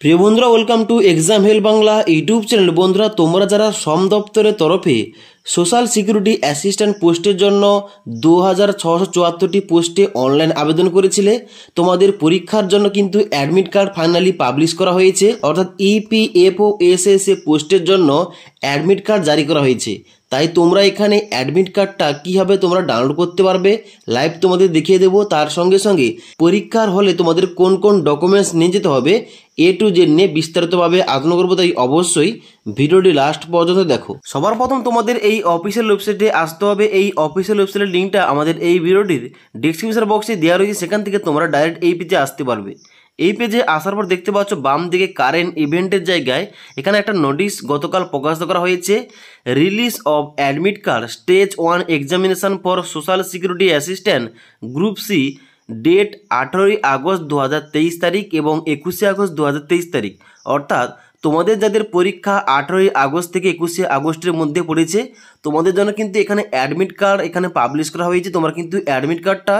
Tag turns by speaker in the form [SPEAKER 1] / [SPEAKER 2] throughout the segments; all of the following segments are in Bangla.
[SPEAKER 1] প্রিয় বন্ধুরা welcome to Exam Hell Bangla YouTube channel বন্ধুরা তোমরা যারা শ্রম দপ্তরের তরফে সোশ্যাল সিকিউরিটি অ্যাসিস্ট্যান্ট পোস্টের জন্য দু হাজার ছশো চুয়াত্তরটি পোস্টে অনলাইন আবেদন করেছিলে তোমাদের পরীক্ষার জন্য কিন্তু অ্যাডমিট কার্ড ফাইনালি পাবলিশ করা হয়েছে অর্থাৎ ইপিএফও এস এস এ পোস্টের জন্য অ্যাডমিট কার্ড জারি করা হয়েছে তাই তোমরা এখানে অ্যাডমিট কার্ডটা কীভাবে তোমরা ডাউনলোড করতে পারবে লাইভ তোমাদের দেখিয়ে দেবো তার সঙ্গে সঙ্গে পরীক্ষার হলে তোমাদের কোন কোন ডকুমেন্টস নিয়ে যেতে হবে এ টু জেড নিয়ে বিস্তারিতভাবে আগ্রহ করবো তাই অবশ্যই ভিডিওটি লাস্ট পর্যন্ত দেখো সবার প্রথম তোমাদের এই অফিসিয়াল ওয়েবসাইটে আসতে হবে এই অফিসিয়াল ওয়েবসাইটের লিঙ্কটা আমাদের এই ভিডিওটির ডিসক্রিপশন বক্সে দেওয়া রয়েছে সেখান থেকে তোমরা ডাইরেক্ট এই পিতে আসতে পারবে এই পেজে আসার পর দেখতে পাচ্ছ বাম দিকে কারেন্ট ইভেন্টের জায়গায় এখানে একটা নোটিশ গতকাল প্রকাশিত করা হয়েছে release of admit card stage one examination for social security assistant group C date আঠেরোই আগস্ট দু তারিখ এবং একুশে আগস্ট দু তারিখ অর্থাৎ তোমাদের যাদের পরীক্ষা আঠেরোই আগস্ট থেকে একুশে আগস্টের মধ্যে পড়েছে তোমাদের জন্য কিন্তু এখানে অ্যাডমিট কার্ড এখানে পাবলিশ করা হয়েছে তোমরা কিন্তু অ্যাডমিট কার্ডটা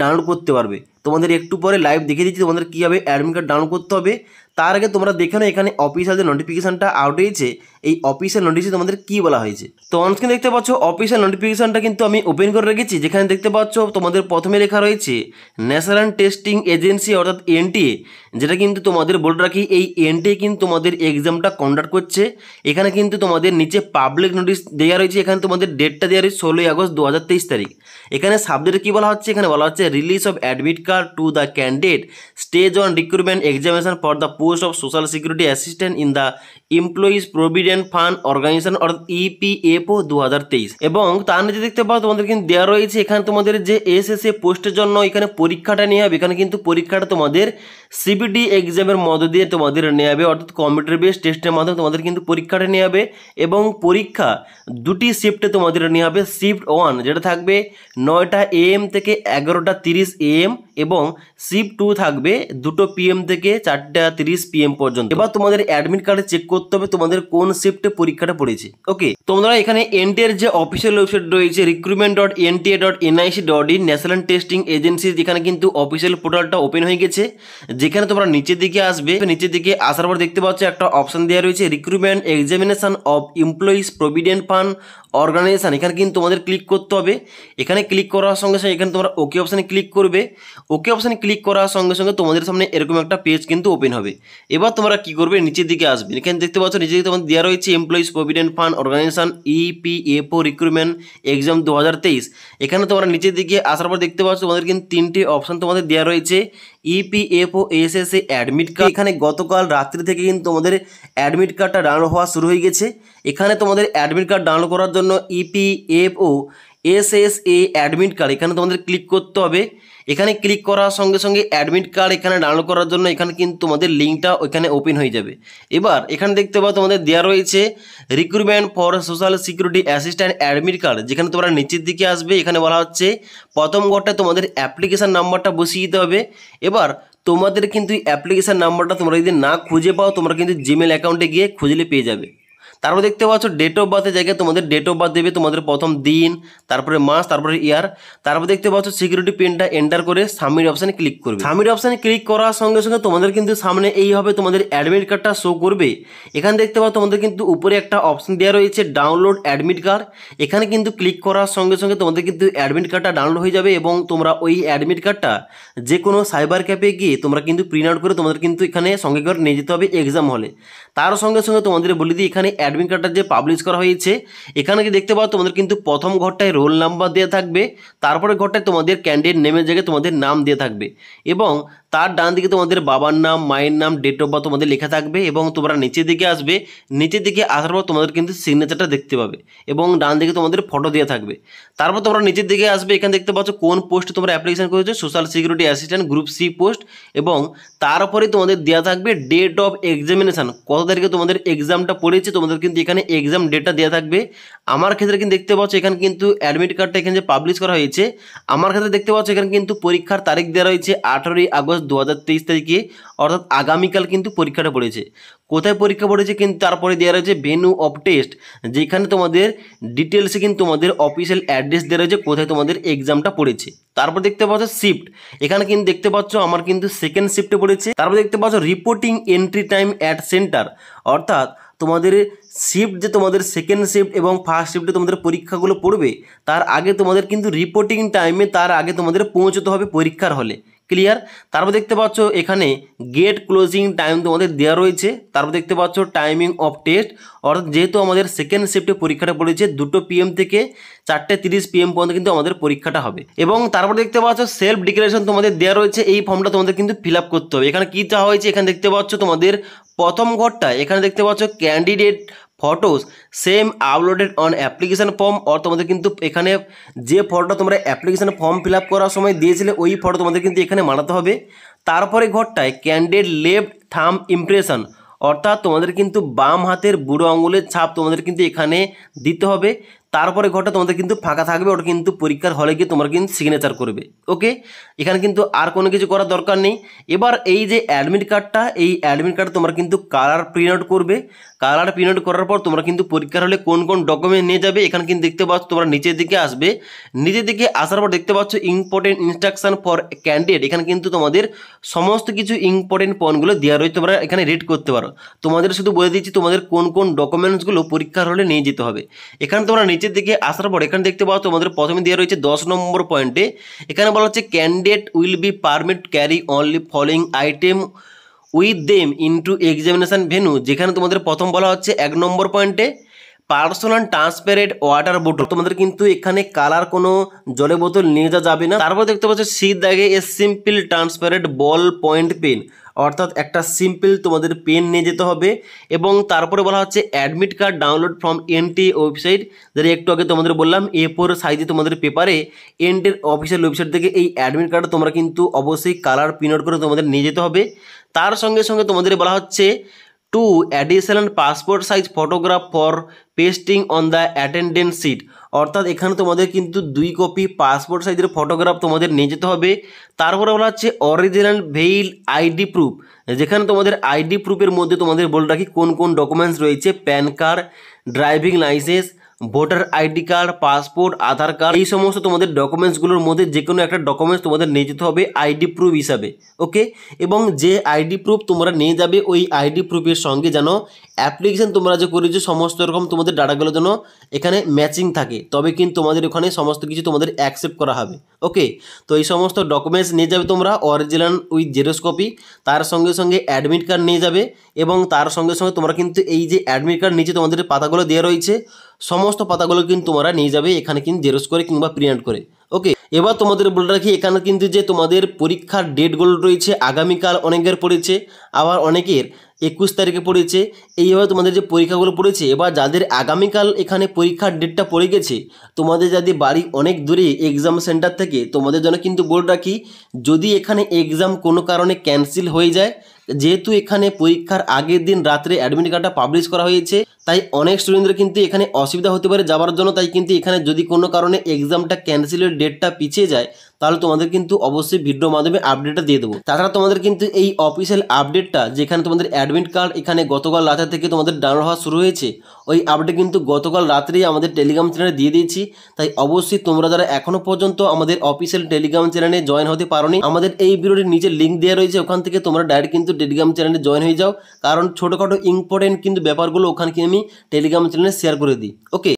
[SPEAKER 1] ডাউনলোড করতে পারবে তোমাদের একটু পরে লাইভ দেখিয়ে দিচ্ছি তোমাদের কীভাবে অ্যাডমিট কার্ড ডাউনলোড করতে হবে তার আগে তোমরা দেখে না এখানে অফিসিয়াল যে নোটিফিকেশানটা আউট হয়েছে এই অফিসিয়াল নোটিশে তোমাদের কী বলা হয়েছে তো অনস্ক্রিন দেখতে পাচ্ছ অফিসিয়াল নোটিফিকেশানটা কিন্তু আমি ওপেন করে রেখেছি যেখানে দেখতে পাচ্ছ তোমাদের প্রথমে লেখা রয়েছে ন্যাশনাল টেস্টিং এজেন্সি অর্থাৎ এনটিএ যেটা কিন্তু তোমাদের বলে রাখি এই এনটিএ কিন্তু তোমাদের এক্সামটা কন্ডাক্ট করছে এখানে কিন্তু তোমাদের নিচে পাবলিক নোটিশ দেওয়া রয়েছে এখানে তোমাদের ডেটটা দেওয়া রয়েছে ষোলোই আগস্ট দু তারিখ এখানে সাবজেক্ট কী বলা হচ্ছে এখানে বলা হচ্ছে release of admit card to the candidate stage on recruitment examination for the post of social security assistant in the employees provident fund organisation অর্থাৎ ইপিএফও দু এবং তার নিচে দেখতে পাও তোমাদের কিন্তু দেওয়া রয়েছে এখানে তোমাদের যে এস এস এ পোস্টের জন্য এখানে পরীক্ষাটা নিয়ে হবে এখানে কিন্তু পরীক্ষাটা তোমাদের সিবিডি এক্সামের মধ্য দিয়ে তোমাদের নেওয়া হবে অর্থাৎ কম্পিউটার বেস টেস্টের মাধ্যমে তোমাদের কিন্তু পরীক্ষাটা নেওয়া হবে এবং পরীক্ষা দুটি শিফটে তোমাদের নেওয়া হবে শিফট ওয়ান যেটা থাকবে নয়টা এএম থেকে এগারোটা তিরিশ এএম এবং শিফট টু থাকবে দুটো পিএম থেকে চারটা তিরিশ পিএম পর্যন্ত এবার তোমাদের অ্যাডমিট কার্ডে চেক করতে হবে তোমাদের কোন শিফটে পরীক্ষাটা পড়েছে ওকে তোমরা এখানে এনটিএর যে অফিসিয়াল ওয়েবসাইট রয়েছে recruitment dot NTA dot NIC dot in national testing agency যেখানে কিন্তু অফিসিয়াল পোর্টালটা ওপেন হয়ে গেছে যেখানে তোমরা নিচের দিকে আসবে নিচের দিকে আসার পর দেখতে পাচ্ছ একটা অপশন দেওয়া রয়েছে recruitment examination of employees provident fund organisation এখানে কিন্তু তোমাদের ক্লিক করতে হবে এখানে ক্লিক করার সঙ্গে সঙ্গে এখানে তোমরা ওকে অপশানে ক্লিক করবে ওকে অপশানে ক্লিক করার সঙ্গে সঙ্গে তোমাদের সামনে এরকম একটা পেজ কিন্তু ওপেন হবে এবার তোমরা কি করবে নিচের দিকে আসবে এখানে দেখতে পাচ্ছ নিচে তোমাদের দেওয়া রয়েছে employees provident fund organisation EPFO recruitment exam দু এখানে তোমরা নিচের দিকে আসার পর দেখতে পাচ্ছ তোমাদের কিন্তু তিনটি অপশান তোমাদের দেওয়া রয়েছে ইপিএফও এসএসএ অ্যাডমিট কার্ড এখানে গতকাল রাত্রি থেকে কিন্তু তোমাদের অ্যাডমিট কার্ডটা ডাউনলোড হওয়া শুরু হয়ে গেছে এখানে তোমাদের অ্যাডমিট কার্ড ডাউনলোড করার জন্য ইপিএফও এসএসএ অ্যাডমিট কার্ড এখানে তোমাদের ক্লিক করতে হবে এখানে ক্লিক করার সঙ্গে সঙ্গে অ্যাডমিট কার্ড এখানে ডাউনলোড করার জন্য এখানে কিন্তু তোমাদের লিঙ্কটা ওইখানে ওপেন হয়ে যাবে এবার এখানে দেখতে পাও তোমাদের দেওয়া রয়েছে recruitment for social security assistant admit card যেখানে তোমরা নিচের দিকে আসবে এখানে বলা হচ্ছে প্রথম ঘরটা তোমাদের অ্যাপ্লিকেশান নাম্বারটা বসিয়ে দিতে হবে এবার তোমাদের কিন্তু অ্যাপ্লিকেশান নাম্বারটা তোমরা যদি না খুঁজে পাও তোমরা কিন্তু জিমেল অ্যাকাউন্টে গিয়ে খুঁজলে পেয়ে যাবে তারপর দেখতে পাচ্ছ ডেট অফ বার্থের জায়গায় তোমাদের ডেট অফ বার্থ দেবে তোমাদের প্রথম দিন তারপরে মাস তারপরে ইয়ার তারপর দেখতে পাচ্ছ সিকিউরিটি পিনটা এন্টার করে সাবমিট অপশানে ক্লিক করবে সাবমিট অপশানে ক্লিক করার সঙ্গে সঙ্গে তোমাদের কিন্তু সামনে এইভাবে তোমাদের অ্যাডমিট কার্ডটা শো করবে এখানে দেখতে পাচ্ছ তোমাদের কিন্তু উপরে একটা অপশান দেওয়া রয়েছে ডাউনলোড অ্যাডমিট কার্ড এখানে কিন্তু ক্লিক করার সঙ্গে সঙ্গে তোমাদের কিন্তু অ্যাডমিট কার্ডটা ডাউনলোড হয়ে যাবে এবং তোমরা ওই অ্যাডমিট কার্ডটা যে কোনো সাইবার ক্যাফে গিয়ে তোমরা কিন্তু প্রিন্ট আউট করে তোমাদের কিন্তু এখানে সঙ্গে করে নিয়ে যেতে হবে এক্সাম হলে তার সঙ্গে সঙ্গে তোমাদের বলে দিই এখানে অ্যাডমিন কার্ডটা যে পাবলিশ করা হয়েছে এখানে কি দেখতে পাও তোমাদের কিন্তু প্রথম ঘরটায় রোল নাম্বার দেওয়া থাকবে তারপরে ঘরটায় তোমাদের ক্যান্ডিডেট নেমের জায়গায় তোমাদের নাম দিয়ে থাকবে এবং তার ডান দিকে তোমাদের বাবার নাম মায়ের নাম ডেট অফ বার্থ তোমাদের লেখা থাকবে এবং তোমরা নিচের দিকে আসবে নিচের দিকে আসার পর তোমাদের কিন্তু সিগনেচারটা দেখতে পাবে এবং ডান দিকে তোমাদের ফটো দেওয়া থাকবে তারপর তোমরা নিচের দিকে আসবে এখানে দেখতে পাচ্ছ কোন পোস্ট তোমরা অ্যাপ্লিকেশন করেছো social security assistant group C post এবং তারপরে তোমাদের দেওয়া থাকবে ডেট অফ এক্সামিনেশান কত তারিখে তোমাদের এক্সামটা পড়েছে তোমাদের কিন্তু এখানে এক্সাম ডেটটা দেওয়া থাকবে আমার ক্ষেত্রে কিন্তু দেখতে পাচ্ছ এখানে কিন্তু অ্যাডমিট কার্ডটা এখানে যে পাবলিশ করা হয়েছে আমার ক্ষেত্রে দেখতে পাচ্ছ এখানে কিন্তু পরীক্ষার তারিখ দেওয়া রয়েছে আঠারোই আগস্ট দু তারিখে অর্থাৎ আগামীকাল কিন্তু পরীক্ষাটা পড়েছে কোথায় পরীক্ষা পড়েছে কিন্তু তারপরে দেওয়া রয়েছে ভেনু অফ টেস্ট যেখানে তোমাদের ডিটেলসে কিন্তু তোমাদের অফিসিয়াল অ্যাড্রেস দেওয়া রয়েছে কোথায় তোমাদের এক্সামটা পড়েছে তারপর দেখতে পাচ্ছ শিফট এখানে কিন্তু দেখতে পাচ্ছ আমার কিন্তু সেকেন্ড শিফটে পড়েছে তারপর দেখতে পাচ্ছ reporting entry time at centre অর্থাৎ তোমাদের শিফট যে তোমাদের সেকেন্ড শিফট এবং ফার্স্ট শিফটে তোমাদের পরীক্ষাগুলো পড়বে তার আগে তোমাদের কিন্তু রিপোর্টিং টাইমে তার আগে তোমাদের পৌঁছতে হবে পরীক্ষার হলে ক্লিয়ার তারপর দেখতে পাচ্ছ এখানে গেট ক্লোজিং টাইম তোমাদের দেওয়া রয়েছে তারপর দেখতে পাচ্ছ টাইমিং অফ টেস্ট অর্থাৎ যেহেতু আমাদের সেকেন্ড শিফটে পরীক্ষাটা পড়েছে দুটো পিএম থেকে চারটে তিরিশ পিএম পর্যন্ত কিন্তু আমাদের পরীক্ষাটা হবে এবং তারপর দেখতে পাচ্ছ সেলফ ডিক্লারেশন তোমাদের দেওয়া রয়েছে এই ফর্মটা তোমাদের কিন্তু ফিল করতে হবে এখানে কী চাওয়া হয়েছে এখানে দেখতে পাচ্ছ তোমাদের প্রথম ঘরটা এখানে দেখতে পাচ্ছ candidate photos same uploaded on application form or তোমাদের কিন্তু এখানে যে ফটোটা তোমরা অ্যাপ্লিকেশান ফর্ম ফিল করার সময় দিয়েছিলে ওই ফটো তোমাদের কিন্তু এখানে মানাতে হবে তারপরে ঘরটায় ক্যান্ডেড লেফট থাম ইমপ্রেশন অর্থাৎ তোমাদের কিন্তু বাম হাতের বুড়ো আঙুলের ছাপ তোমাদের কিন্তু এখানে দিতে হবে তারপরে ঘরটা তোমাদের কিন্তু ফাঁকা থাকবে ওটা কিন্তু পরীক্ষার হলে গিয়ে তোমরা কিন্তু সিগনেচার করবে ওকে এখানে কিন্তু আর কোনো কিছু করার দরকার নেই এবার এই যে অ্যাডমিট কার্ডটা এই অ্যাডমিট কার্ড তোমরা কিন্তু কালার প্রিন্ট আউট করবে কালার প্রিন্ট করার পর তোমরা কিন্তু পরীক্ষার হলে কোন কোন ডকুমেন্ট নিয়ে যাবে এখানে কিন্তু দেখতে পাচ্ছ তোমরা নিচের দিকে আসবে নিচের দিকে আসার পর দেখতে পাচ্ছ ইম্পর্টেন্ট ইনস্ট্রাকশন ফর ক্যান্ডিডেট এখানে কিন্তু তোমাদের সমস্ত কিছু ইম্পর্টেন্ট পয়েন্টগুলো দেওয়া রয়েছে তোমরা এখানে রিড করতে পারো তোমাদের শুধু বলে দিচ্ছি তোমাদের কোন কোন ডকুমেন্টসগুলো পরীক্ষার হলে নিয়ে যেতে হবে এখানে তোমরা নিচের দিকে আসার পর এখানে দেখতে পাচ্ছ তোমাদের প্রথমে দেওয়া রয়েছে দশ নম্বর পয়েন্টে এখানে বলা হচ্ছে candidate will be permit carry only following item with them into examination venue যেখানে তোমাদের প্রথম বলা হচ্ছে এক নম্বর পয়েন্টে পার্সোনাল ট্রান্সপেরেন্ট ওয়াটার বোটল তোমাদের কিন্তু এখানে কালার কোনো জলে বোতল নিয়ে যাওয়া যাবে না তারপর দেখতে পাচ্ছ সি দাগে a simple transparent ball point pen অর্থাৎ একটা সিম্পল তোমাদের পেন নিয়ে যেতে হবে এবং তারপরে বলা হচ্ছে admit card download from NT website যারা একটু আগে তোমাদের বললাম এ ফোর সাইজে তোমাদের পেপারে এনটির অফিসিয়াল ওয়েবসাইট থেকে এই অ্যাডমিট কার্ড তোমরা কিন্তু অবশ্যই কালার প্রিন্ট করে তোমাদের নিয়ে যেতে হবে তার সঙ্গে সঙ্গে তোমাদের বলা হচ্ছে two additional passport size photograph for pasting on the attendant sheet অর্থাৎ এখানে তোমাদের কিন্তু দুই কপি পাসপোর্ট সাইজের ফটোগ্রাফ তোমাদের নিয়ে যেতে হবে তারপরে বলা হচ্ছে অরিজিনাল ভেইল আইডি প্রুফ যেখানে তোমাদের আইডি প্রুফের মধ্যে তোমাদের বলে রাখি কোন কোন ডকুমেন্টস রয়েছে PAN card driving licence voter ID card passport Aadhaar card এই সমস্ত তোমাদের ডকুমেন্টসগুলোর মধ্যে যে কোনো একটা ডকুমেন্টস তোমাদের নিয়ে যেতে হবে আইডি প্রুফ হিসাবে ওকে এবং যে আইডি প্রুফ তোমরা নিয়ে যাবে ওই আইডি প্রুফের সঙ্গে যেন অ্যাপ্লিকেশান তোমরা যে করেছো সমস্ত রকম তোমাদের ডাটাগুলো যেন এখানে ম্যাচিং থাকে তবে কিন্তু তোমাদের ওখানে সমস্ত কিছু তোমাদের অ্যাকসেপ্ট করা হবে ওকে তো এই সমস্ত ডকুমেন্টস নিয়ে যাবে তোমরা অরিজিনাল উইথ জেরোস কপি তার সঙ্গে সঙ্গে অ্যাডমিট কার্ড নিয়ে যাবে এবং তার সঙ্গে সঙ্গে তোমরা কিন্তু এই যে অ্যাডমিট কার্ড নিচে তোমাদের পাতাগুলো দেওয়া রয়েছে সমস্ত পাতাগুলো কিন্তু তোমরা নিয়ে যাবে এখানে কিন্তু জেরোস করে কিংবা প্রিন্ট করে ওকে এবার তোমাদের বলে রাখি এখানে কিন্তু যে তোমাদের পরীক্ষার ডেটগুলো রয়েছে আগামীকাল অনেকের পড়েছে আবার অনেকের একুশ তারিখে পড়েছে এইভাবে তোমাদের যে পরীক্ষাগুলো পড়েছে এবার যাদের আগামীকাল এখানে পরীক্ষার ডেটটা পড়ে গেছে তোমাদের যাদের বাড়ি অনেক দূরে এক্সাম সেন্টার থেকে তোমাদের জন্য কিন্তু বলে রাখি যদি এখানে এক্সাম কোনো কারণে ক্যান্সেল হয়ে যায় যেহেতু এখানে পরীক্ষার আগের দিন রাত্রে অ্যাডমিট কার্ডটা পাবলিশ করা হয়েছে তাই অনেক স্টুডেন্টদের কিন্তু এখানে অসুবিধা হতে পারে যাওয়ার জন্য তাই কিন্তু এখানে যদি কোনো কারণে এক্সামটা ক্যান্সেলের ডেটটা পিছিয়ে যায় তাহলে তোমাদের কিন্তু অবশ্যই ভিডিওর মাধ্যমে আপডেটটা দিয়ে দেবো তাছাড়া তোমাদের কিন্তু এই অফিসিয়াল আপডেটটা যেখানে তোমাদের অ্যাডমিট কার্ড এখানে গতকাল রাতে থেকে তোমাদের ডাউনলোড হওয়া শুরু হয়েছে ওই আপডেট কিন্তু গতকাল রাত্রেই আমাদের টেলিগ্রাম চ্যানেলে দিয়ে দিয়েছি তাই অবশ্যই তোমরা যারা এখনও পর্যন্ত আমাদের অফিসিয়াল টেলিগ্রাম চ্যানেলে জয়েন হতে পারোনি আমাদের এই ভিডিওটির নিচে লিঙ্ক দেওয়া রয়েছে ওখান থেকে তোমরা ডাইরেক্ট কিন্তু টেলিগ্রাম চ্যানেলে জয়েন হয়ে যাও কারণ ছোটোখাটো ইম্পর্টেন্ট কিন্তু ব্যাপারগুলো ওখানে আমি টেলিগ্রাম চ্যানেলে শেয়ার করে দিই ওকে